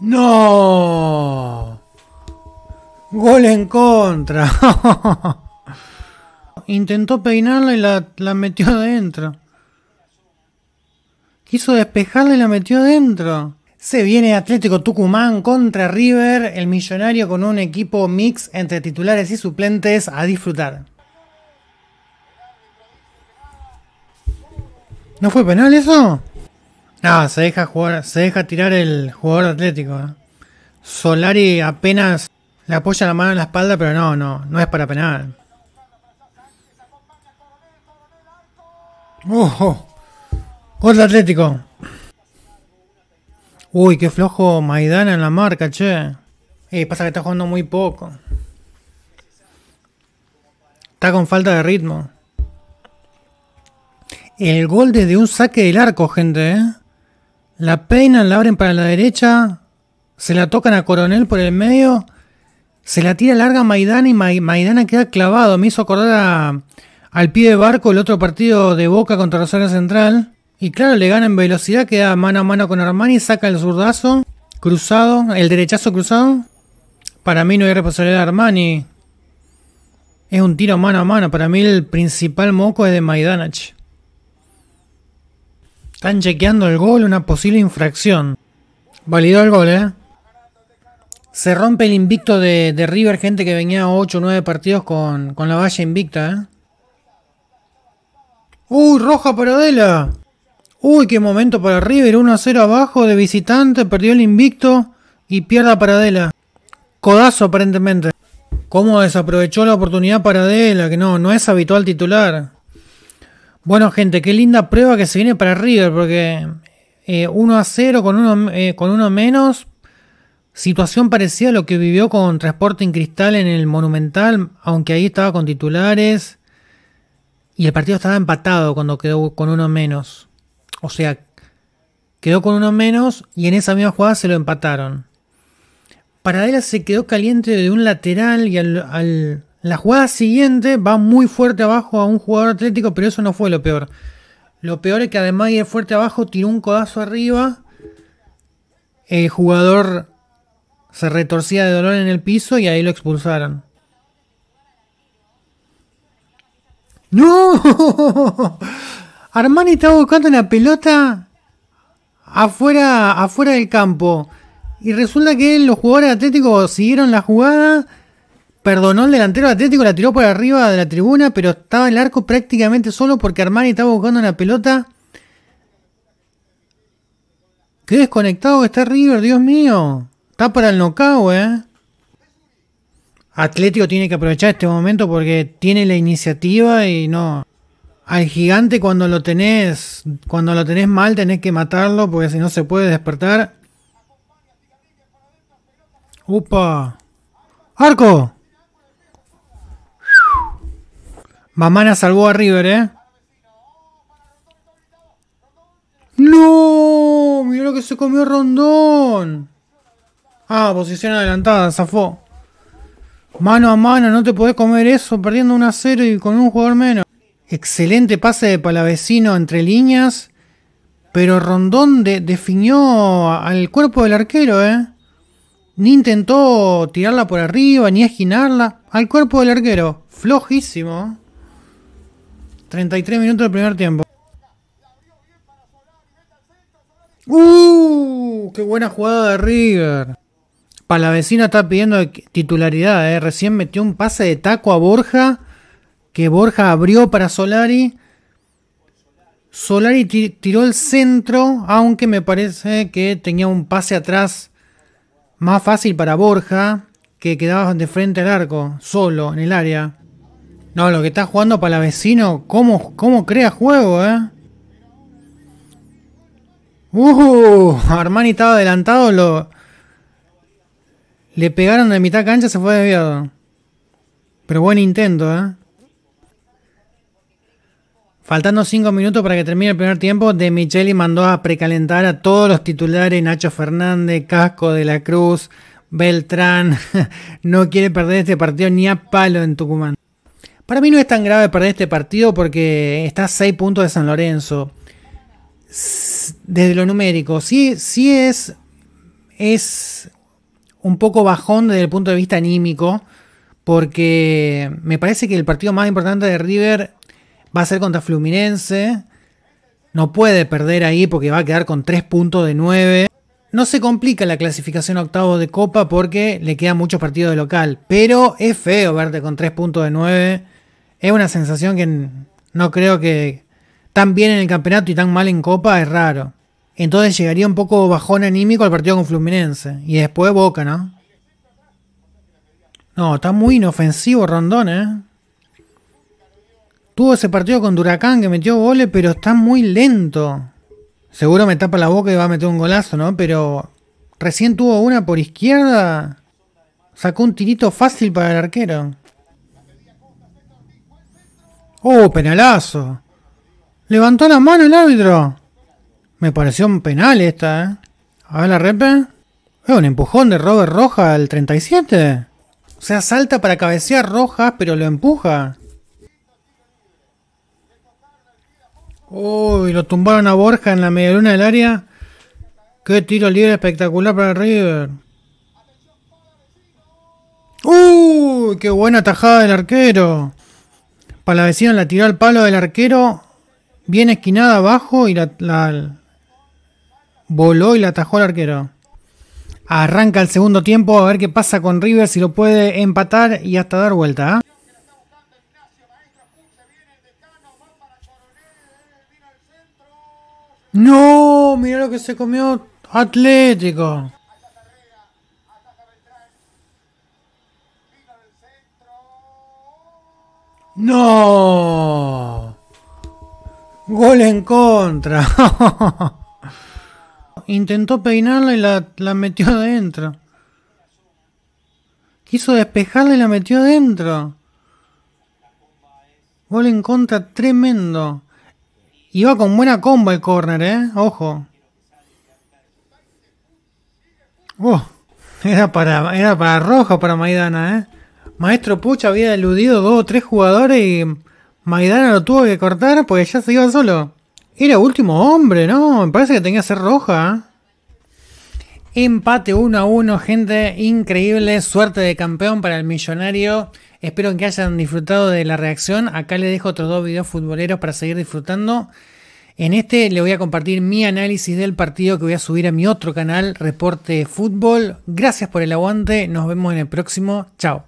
No. Gol en contra. Intentó peinarla y la, la metió adentro. Quiso despejarla y la metió adentro. Se viene Atlético Tucumán contra River, el millonario con un equipo mix entre titulares y suplentes a disfrutar. ¿No fue penal eso? No, se deja jugar, se deja tirar el jugador atlético. ¿eh? Solari apenas le apoya la mano en la espalda, pero no, no, no es para penal. ¡Oh! Atlético. Uy, qué flojo Maidana en la marca, che. Eh, pasa que está jugando muy poco. Está con falta de ritmo. El gol desde un saque del arco, gente, ¿eh? La peinan, la abren para la derecha, se la tocan a Coronel por el medio, se la tira larga a Maidana y Maidana queda clavado. Me hizo acordar al pie de barco el otro partido de Boca contra Rosario Central. Y claro, le gana en velocidad, queda mano a mano con Armani, saca el zurdazo cruzado, el derechazo cruzado. Para mí no hay responsabilidad de Armani. Es un tiro mano a mano. Para mí el principal moco es de Maidanach. Están chequeando el gol, una posible infracción. Validó el gol, ¿eh? Se rompe el invicto de, River, gente que venía 8 o 9 partidos con, la valla invicta, ¿eh? ¡Uy, roja para Adela! ¡Uy, qué momento para River! 1 a 0 abajo de visitante, perdió el invicto y pierda para Adela. Codazo aparentemente. ¿Cómo desaprovechó la oportunidad para Adela? Que no, no es habitual titular. Bueno, gente, qué linda prueba que se viene para River, porque 1 eh, a 0 con uno, eh, con uno menos. Situación parecida a lo que vivió con Transporte en Cristal en el Monumental, aunque ahí estaba con titulares. Y el partido estaba empatado cuando quedó con uno menos. O sea, quedó con uno menos y en esa misma jugada se lo empataron. Paradela se quedó caliente de un lateral y al, la jugada siguiente va muy fuerte abajo a un jugador atlético, pero eso no fue lo peor. Lo peor es que además de ir fuerte abajo, tiró un codazo arriba. El jugador se retorcía de dolor en el piso y ahí lo expulsaron. ¡No! Armani estaba buscando una pelota afuera, afuera del campo. Y resulta que los jugadores atléticos siguieron la jugada perdonó el delantero atlético, la tiró por arriba de la tribuna, pero estaba el arco prácticamente solo porque Armani estaba buscando una pelota. Qué desconectado está River, Dios mío. Está para el nocao, eh. Atlético tiene que aprovechar este momento porque tiene la iniciativa y no. Al gigante cuando lo tenés. Cuando lo tenés mal tenés que matarlo porque si no se puede despertar. ¡Upa! ¡Arco! Mamana salvó a River, ¿eh? ¡No! Mirá lo que se comió Rondón. Ah, posición adelantada, zafó. Mano a mano, no te podés comer eso, perdiendo 1 a 0 y con un jugador menos. Excelente pase de Palavecino entre líneas. Pero Rondón definió al cuerpo del arquero, ¿eh? Ni intentó tirarla por arriba, ni esquinarla. Al cuerpo del arquero. Flojísimo. 33 minutos del primer tiempo. ¡Uh! ¡Qué buena jugada de la vecina está pidiendo titularidad, eh. Recién metió un pase de taco a Borja. Que Borja abrió para Solari. Solari tiró el centro, aunque me parece que tenía un pase atrás más fácil para Borja, que quedaba de frente al arco, solo en el área. No, lo que está jugando para vecino, ¿cómo, cómo crea juego, eh? Uh, Armani estaba adelantado, lo. Le pegaron de mitad cancha, se fue desviado. Pero buen intento, eh. Faltando 5 minutos para que termine el primer tiempo, De Micheli mandó a precalentar a todos los titulares, Nacho Fernández, Casco de la Cruz, Beltrán. no quiere perder este partido ni a palo en Tucumán. Para mí no es tan grave perder este partido porque está a 6 puntos de San Lorenzo. Desde lo numérico, sí, sí es, es un poco bajón desde el punto de vista anímico, porque me parece que el partido más importante de River va a ser contra Fluminense. No puede perder ahí porque va a quedar con 3 puntos de 9. No se complica la clasificación octavo de Copa porque le quedan muchos partidos de local. Pero es feo verte con 3 puntos de 9 es una sensación que no creo que tan bien en el campeonato y tan mal en Copa es raro. Entonces llegaría un poco bajón anímico al partido con Fluminense. Y después Boca, ¿no? No, está muy inofensivo Rondón, ¿eh? Tuvo ese partido con Duracán que metió goles, pero está muy lento. Seguro me tapa la boca y va a meter un golazo, ¿no? Pero recién tuvo una por izquierda. Sacó un tirito fácil para el arquero. ¡Oh, penalazo! Levantó la mano el árbitro. Me pareció un penal esta, ¿eh? A ver la repe. Es un empujón de Robert Roja al 37. O sea, salta para cabecear Rojas, pero lo empuja. Uy, lo tumbaron a Borja en la media luna del área. Qué tiro libre espectacular para River. Uy, qué buena tajada del arquero. Palavecino la tiró al palo del arquero, bien esquinada abajo y la, voló y la atajó el arquero. Arranca el segundo tiempo a ver qué pasa con River, si lo puede empatar y hasta dar vuelta. ¿eh? No, mira lo que se comió Atlético. No. Gol en contra. Intentó peinarla y la, metió adentro. Quiso despejarla y la metió adentro. Gol en contra tremendo. Iba con buena comba el córner, ¿eh? Ojo. Oh, era para, era para roja para Maidana, ¿eh? Maestro Pucha había eludido dos o tres jugadores y Maidana lo tuvo que cortar porque ya se iba solo. Era último hombre, ¿no? Me parece que tenía que ser roja. ¿eh? Empate 1 a 1, gente. Increíble. Suerte de campeón para el millonario. Espero que hayan disfrutado de la reacción. Acá les dejo otros dos videos futboleros para seguir disfrutando. En este le voy a compartir mi análisis del partido que voy a subir a mi otro canal, Reporte Fútbol. Gracias por el aguante. Nos vemos en el próximo. Chao.